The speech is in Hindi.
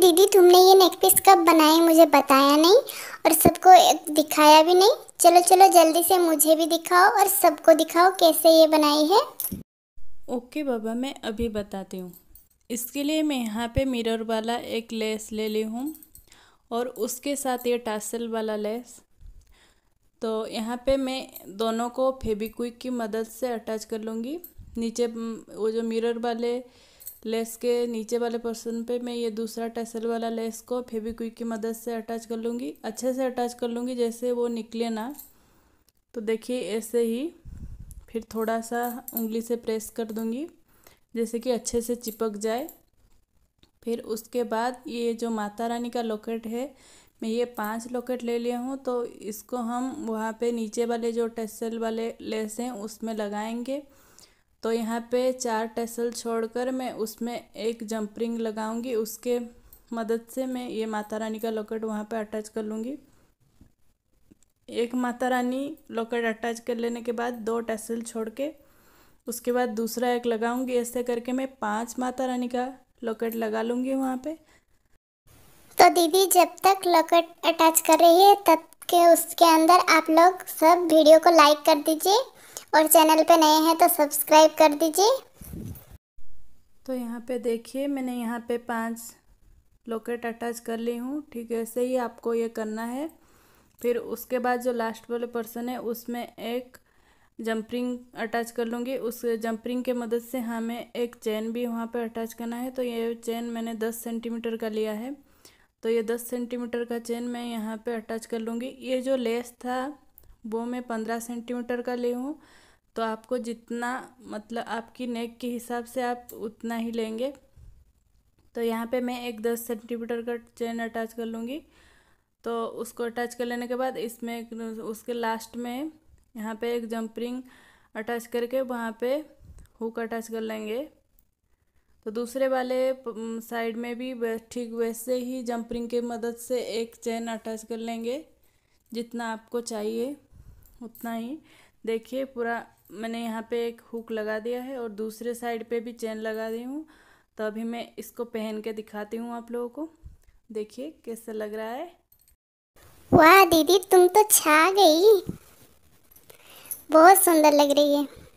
दीदी तुमने ये नेक पीस कब बनाए मुझे बताया नहीं और सबको दिखाया भी नहीं चलो चलो जल्दी से मुझे भी दिखाओ और सबको दिखाओ कैसे ये बनाई है ओके बाबा मैं अभी बताती हूँ इसके लिए मैं यहाँ पे मिरर वाला एक लेस ले ली हूँ और उसके साथ ये टासल वाला लेस तो यहाँ पे मैं दोनों को फेबिक्विक की मदद से अटैच कर लूँगी नीचे वो जो मिरर वाले लेस के नीचे वाले पोर्सन पे मैं ये दूसरा टेसल वाला लेस को क्विक की मदद से अटैच कर लूँगी अच्छे से अटैच कर लूँगी जैसे वो निकले ना तो देखिए ऐसे ही फिर थोड़ा सा उंगली से प्रेस कर दूँगी जैसे कि अच्छे से चिपक जाए फिर उसके बाद ये जो माता रानी का लॉकेट है मैं ये पांच लॉकेट ले लिया हूँ तो इसको हम वहाँ पे नीचे वाले जो टेसल वाले लेस हैं उसमें लगाएंगे तो यहाँ पे चार टेसल छोड़कर मैं उसमें एक जंप रिंग लगाऊंगी उसके मदद से मैं ये माता रानी का लॉकेट वहाँ पे अटैच कर लूँगी एक माता रानी लॉकेट अटैच कर लेने के बाद दो टेसल छोड़ के उसके बाद दूसरा एक लगाऊंगी ऐसे करके मैं पांच माता रानी का लॉकेट लगा लूँगी वहाँ पे तो दीदी जब तक लॉकेट अटैच कर रही है तब के उसके अंदर आप लोग सब वीडियो को लाइक कर दीजिए और चैनल पे नए हैं तो सब्सक्राइब कर दीजिए तो यहाँ पे देखिए मैंने यहाँ पे पांच लोकेट अटैच कर ली हूँ ठीक ऐसे ही आपको ये करना है फिर उसके बाद जो लास्ट वाले पर्सन है उसमें एक जंपरिंग अटैच कर लूँगी उस जंपरिंग के मदद से हमें एक चेन भी वहाँ पर अटैच करना है तो ये चेन मैंने दस सेंटीमीटर का लिया है तो ये दस सेंटीमीटर का चेन मैं यहाँ पे अटैच कर लूँगी ये जो लेस था वो मैं पंद्रह सेंटीमीटर का ले हूँ तो आपको जितना मतलब आपकी नेक के हिसाब से आप उतना ही लेंगे तो यहाँ पे मैं एक दस सेंटीमीटर का चेन अटैच कर लूँगी तो उसको अटैच कर लेने के बाद इसमें उसके लास्ट में यहाँ पे एक जंपरिंग अटैच करके वहाँ पे हुक अटैच कर लेंगे तो दूसरे वाले साइड में भी ठीक वैसे ही जंपरिंग की मदद से एक चेन अटैच कर लेंगे जितना आपको चाहिए उतना ही देखिए पूरा मैंने यहाँ पे एक हुक लगा दिया है और दूसरे साइड पे भी चेन लगा दी हूँ तो अभी मैं इसको पहन के दिखाती हूँ आप लोगों को देखिए कैसा लग रहा है वाह दीदी तुम तो छा गई बहुत सुंदर लग रही है